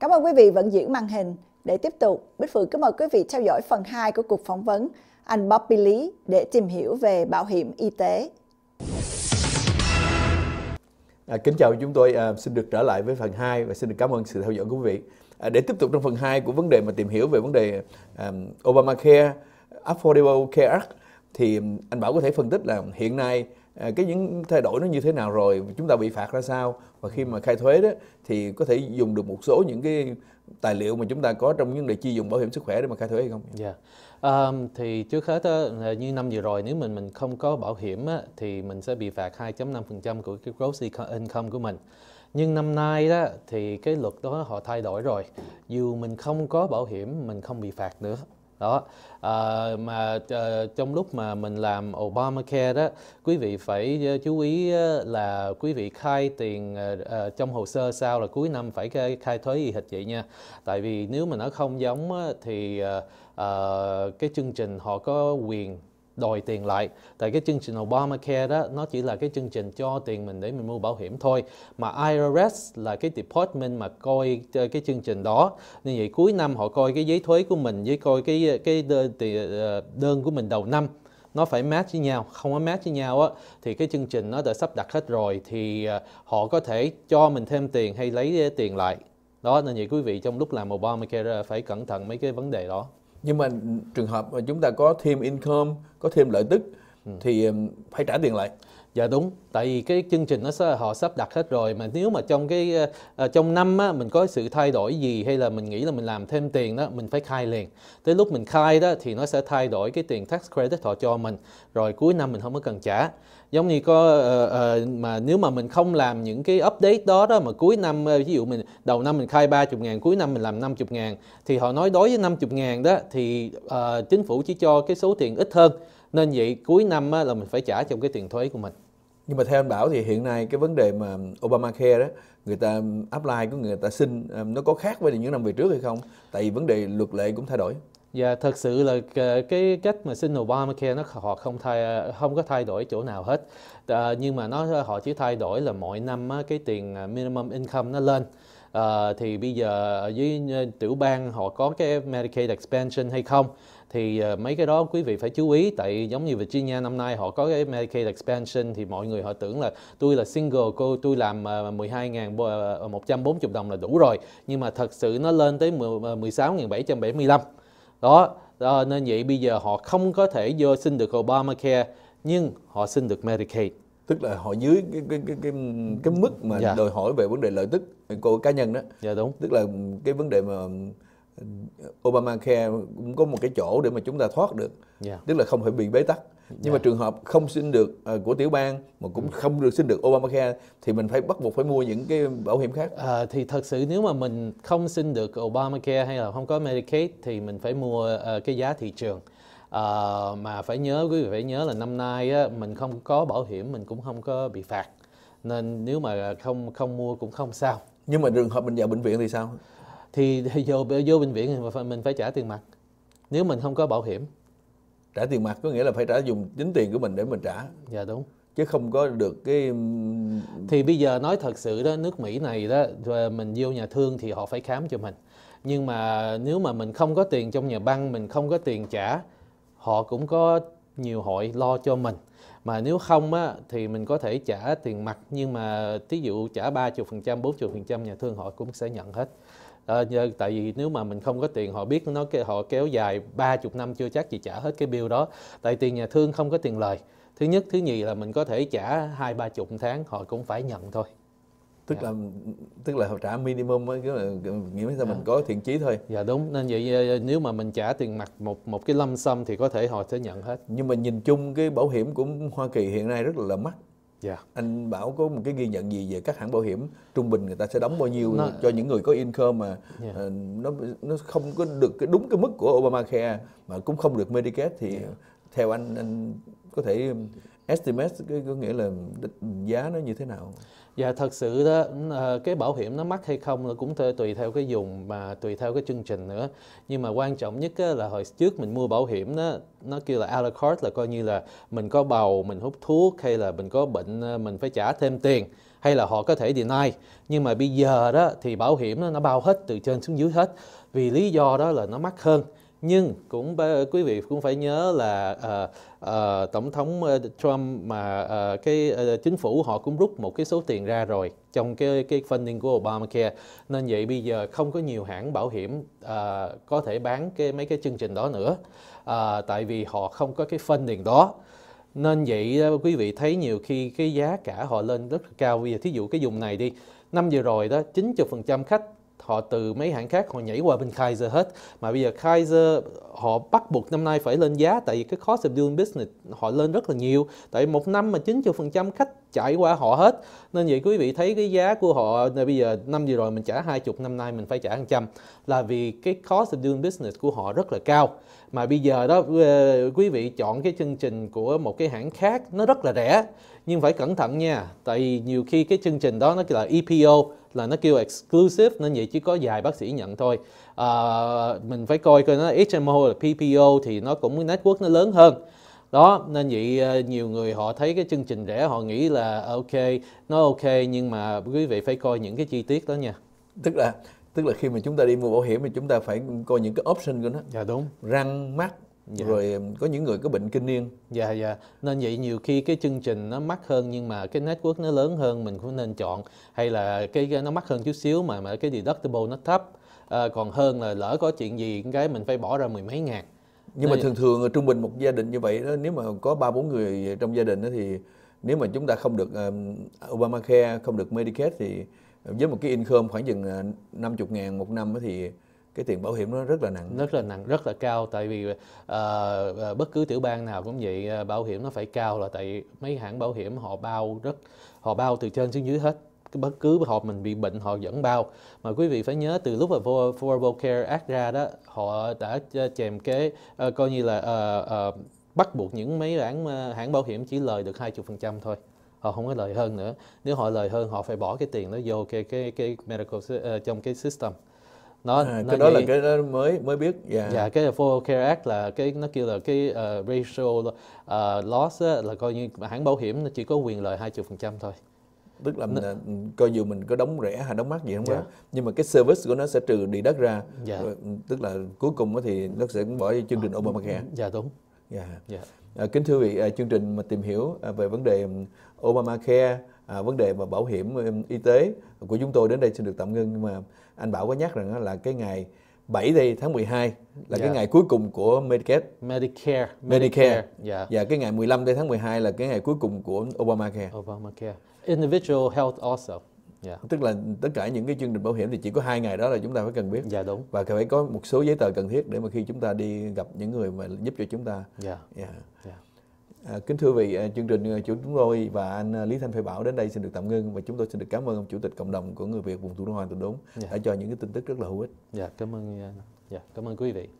Cảm ơn quý vị vẫn diễn màn hình. Để tiếp tục, Bích Phượng kính mời quý vị theo dõi phần 2 của cuộc phỏng vấn anh Bobby Lý để tìm hiểu về bảo hiểm y tế. À, kính chào chúng tôi à, xin được trở lại với phần 2 và xin được cảm ơn sự theo dõi của quý vị. À, để tiếp tục trong phần 2 của vấn đề mà tìm hiểu về vấn đề um, Obamacare, Affordable Care Act thì anh Bảo có thể phân tích là hiện nay À, cái những thay đổi nó như thế nào rồi chúng ta bị phạt ra sao và khi mà khai thuế đó thì có thể dùng được một số những cái tài liệu mà chúng ta có trong vấn đề chi dùng bảo hiểm sức khỏe để mà khai thuế hay không? Dạ. Yeah. Um, thì trước hết đó, như năm vừa rồi nếu mình mình không có bảo hiểm á, thì mình sẽ bị phạt 2.5% của cái gross income của mình. Nhưng năm nay đó thì cái luật đó họ thay đổi rồi. Dù mình không có bảo hiểm mình không bị phạt nữa đó à, mà à, trong lúc mà mình làm Obamacare đó quý vị phải ờ, chú ý là quý vị khai tiền à, trong hồ sơ sao là cuối năm phải khai, thuế gì hết vậy nha tại vì nếu mà nó không giống thì à, cái chương trình họ có quyền đòi tiền lại tại cái chương trình Obamacare đó nó chỉ là cái chương trình cho tiền mình để mình mua bảo hiểm thôi mà IRS là cái department mà coi ờ, cái chương trình đó như vậy cuối năm họ coi cái giấy thuế của mình với coi cái cái đơn, ờ, đơn của mình đầu năm nó phải match với nhau không có match với nhau á thì cái chương trình nó đã sắp đặt hết rồi thì ờ, họ có thể cho mình thêm tiền hay lấy tiền lại đó nên vậy quý vị trong lúc làm Obamacare phải cẩn thận mấy cái vấn đề đó nhưng mà trường hợp mà chúng ta có thêm income có thêm lợi tức ừ. thì phải trả tiền lại dạ đúng tại vì cái chương trình nó họ sắp đặt hết rồi mà nếu mà trong cái ờ, ờ, trong năm á, mình có sự thay đổi gì hay là mình nghĩ là mình làm thêm tiền đó mình phải khai liền tới lúc mình khai đó thì nó sẽ thay đổi cái tiền tax credit họ cho mình rồi cuối năm mình không có cần trả giống như có uh, uh, mà nếu mà mình không làm những cái update đó đó mà cuối năm uh, ví dụ mình đầu năm mình khai 30 ngàn cuối năm mình làm 50 ngàn thì họ nói đối với 50 ngàn đó thì uh, chính phủ chỉ cho cái số tiền ít hơn nên vậy cuối năm uh, là mình phải trả trong cái tiền thuế của mình nhưng mà theo anh Bảo thì hiện nay cái vấn đề mà Obamacare đó người ta apply của người ta xin nó có khác với những năm về trước hay không? Tại vì vấn đề luật lệ cũng thay đổi. Dạ, thật sự là cái cách mà xin Obamacare nó họ không thay không có thay đổi chỗ nào hết. À, nhưng mà nó họ chỉ thay đổi là mỗi năm á, cái tiền à, minimum income nó lên. À, thì bây giờ dưới ờ, tiểu bang họ có cái Medicaid expansion hay không? thì mấy cái đó quý vị phải chú ý tại giống như Virginia năm nay họ có cái Medicaid expansion thì mọi người họ tưởng là tôi là single cô tôi làm 12.140 đồng là đủ rồi nhưng mà thật sự nó lên tới 16.775 đó à, nên vậy bây giờ họ không có thể vô xin được Obamacare nhưng họ xin được Medicaid tức là họ dưới cái cái cái cái, cái mức mà dạ. đòi hỏi về vấn đề lợi tức của cá nhân đó dạ đúng tức là cái vấn đề mà Obamacare cũng có một cái chỗ để mà chúng ta thoát được yeah. Dạ. tức là không phải bị bế tắc nhưng yeah. Dạ. mà trường hợp không xin được uh, của tiểu bang mà cũng ừ. không được xin được Obamacare thì mình phải bắt buộc phải mua những cái bảo hiểm khác à, thì thật sự nếu mà mình không xin được Obamacare hay là không có Medicaid thì mình phải mua uh, cái giá thị trường uh, mà phải nhớ quý vị phải nhớ là năm nay á, mình không có bảo hiểm mình cũng không có bị phạt nên nếu mà không không mua cũng không sao nhưng mà trường hợp mình vào bệnh viện thì sao thì vô vô bệnh viện thì mình phải trả tiền mặt nếu mình không có bảo hiểm trả tiền mặt có nghĩa là phải trả dùng chính tiền của mình để mình trả dạ đúng chứ không có được cái thì bây giờ nói thật sự đó nước Mỹ này đó mình vô nhà thương thì họ phải khám cho mình nhưng mà nếu mà mình không có tiền trong nhà băng mình không có tiền trả họ cũng có nhiều hội lo cho mình mà nếu không á, thì mình có thể trả tiền mặt nhưng mà thí dụ trả 30% 40% nhà thương họ cũng sẽ nhận hết à, tại vì nếu mà mình không có tiền họ biết nó họ kéo dài 30 năm chưa chắc gì trả hết cái bill đó tại tiền nhà thương không có tiền lời thứ nhất thứ nhì là mình có thể trả hai ba chục tháng họ cũng phải nhận thôi tức dạ. là tức là họ trả minimum ấy, nghĩa là nghĩa là mình dạ. có thiện chí thôi dạ đúng nên vậy ờ, ờ, nếu mà mình trả tiền mặt một một cái lâm xâm thì có thể họ sẽ nhận hết nhưng mà nhìn chung cái bảo hiểm của Hoa Kỳ hiện nay rất là mắc Yeah. Dạ. Anh Bảo có một cái ghi nhận gì về các hãng bảo hiểm trung bình người ta sẽ đóng bao nhiêu nó, cho những người có income mà yeah. Dạ. Ờ, nó nó không có được cái đúng cái mức của Obamacare mà cũng không được Medicare thì yeah. Dạ. theo anh anh có thể estimate cái có nghĩa là giá nó như thế nào? Dạ thật sự đó ờ, cái bảo hiểm nó mắc hay không nó cũng tùy theo cái dùng mà tùy theo cái chương trình nữa. Nhưng mà quan trọng nhất là hồi trước mình mua bảo hiểm đó nó kêu là à la carte là coi như là mình có bầu, mình hút thuốc hay là mình có bệnh ờ, mình phải trả thêm tiền hay là họ có thể deny. Nhưng mà bây giờ đó thì bảo hiểm nó, nó bao hết từ trên xuống dưới hết vì lý do đó là nó mắc hơn nhưng cũng quý vị cũng phải nhớ là uh, uh, tổng thống ờ, Trump mà uh, cái uh, chính phủ họ cũng rút một cái số tiền ra rồi trong cái cái funding của Obamacare nên vậy bây giờ không có nhiều hãng bảo hiểm uh, có thể bán cái mấy cái chương trình đó nữa uh, tại vì họ không có cái funding đó nên vậy quý vị thấy nhiều khi cái giá cả họ lên rất là cao bây giờ thí dụ cái dùng này đi năm vừa rồi đó 90% khách họ từ mấy hãng khác họ nhảy qua bên Kaiser hết mà bây giờ Kaiser họ bắt buộc năm nay phải lên giá tại vì cái cost of doing business họ lên rất là nhiều tại một năm mà 90% khách chạy qua họ hết nên vậy quý vị thấy cái giá của họ bây giờ năm vừa rồi mình trả 20 năm nay mình phải trả 100 là vì cái cost of doing business của họ rất là cao mà bây giờ đó ờ, quý vị chọn cái chương trình của một cái hãng khác nó rất là rẻ nhưng phải cẩn thận nha tại vì nhiều khi cái chương trình đó nó là EPO là nó kêu exclusive nên vậy chỉ có vài bác sĩ nhận thôi à, mình phải coi coi nó HMO là PPO thì nó cũng network nó lớn hơn đó nên vậy à, nhiều người họ thấy cái chương trình rẻ họ nghĩ là ok nó ok nhưng mà quý vị phải coi những cái chi tiết đó nha tức là tức là khi mà chúng ta đi mua bảo hiểm thì chúng ta phải coi những cái option của nó dạ đúng răng mắt dạ. rồi ừ, có những người có bệnh kinh niên dạ dạ nên vậy nhiều khi cái chương trình nó mắc hơn nhưng mà cái network nó lớn hơn mình cũng nên chọn hay là cái nó mắc hơn chút xíu mà mà cái deductible nó thấp à, còn hơn là lỡ có chuyện gì cái mình phải bỏ ra mười mấy ngàn nhưng nên... mà thường thường trung bình một gia đình như vậy đó nếu mà có ba bốn người trong gia đình đó thì nếu mà chúng ta không được um, Obamacare không được Medicare thì với một cái income khoảng chừng 50 ờ, ngàn một năm thì cái tiền bảo hiểm nó rất là nặng rất là nặng rất là cao tại vì uh, bất cứ tiểu bang nào cũng vậy ờ, bảo hiểm nó phải cao là tại mấy hãng bảo hiểm họ bao rất họ bao từ trên xuống dưới hết bất cứ họ mình bị bệnh họ vẫn bao mà quý vị phải nhớ từ lúc mà Affordable Care Act ra đó họ đã chèm kế uh, coi như là uh, uh, bắt buộc những mấy hãng hãng bảo hiểm chỉ lời được 20% thôi họ không có lời hơn nữa nếu họ lời hơn họ phải bỏ cái tiền đó vô cái cái cái medical uh, trong cái system nó, à, nó cái đó là cái đó mới mới biết dạ yeah. Dạ, yeah, cái Affordable Care Act là cái nó kêu là cái uh, ratio uh, loss á, là coi như hãng bảo hiểm nó chỉ có quyền lợi hai chục phần trăm thôi tức là mình, nó, ừ, coi dù mình có đóng rẻ hay đóng mắc gì không yeah. đó dạ. nhưng mà cái service của nó sẽ trừ đi đất ra yeah. Dạ. Ừ, tức là cuối cùng thì nó sẽ cũng bỏ chương trình ờ, Obamacare dạ yeah, đúng dạ yeah. yeah. à, kính thưa vị à, chương trình mà tìm hiểu à, về vấn đề ừ, Obamacare à, vấn đề mà bảo hiểm um, y tế của chúng tôi đến đây xin được tạm ngưng nhưng mà anh Bảo có nhắc rằng là cái ngày 7 đây tháng 12 là yeah. cái dạ. ngày cuối cùng của Medicare. Medicare. Medicare. Yeah. Dạ. Và cái ngày 15 đây tháng 12 là cái ngày cuối cùng của Obamacare. Obamacare. Individual health also. Yeah. Dạ. Tức là tất cả những cái chương trình bảo hiểm thì chỉ có hai ngày đó là chúng ta phải cần biết. Dạ đúng. Và phải có một số giấy tờ cần thiết để mà khi chúng ta đi gặp những người mà giúp cho chúng ta. Dạ. Yeah. Yeah. Yeah. À, kính thưa vị, à, chương trình à, chủ chúng tôi và anh à, Lý Thanh Phê Bảo đến đây xin được tạm ngưng và chúng tôi xin được cảm ơn ông Chủ tịch Cộng đồng của người Việt vùng thủ đô Hoàng Tùng Đốn dạ. đã cho những cái tin tức rất là hữu ích. Dạ, cảm ơn dạ, cảm ơn quý vị.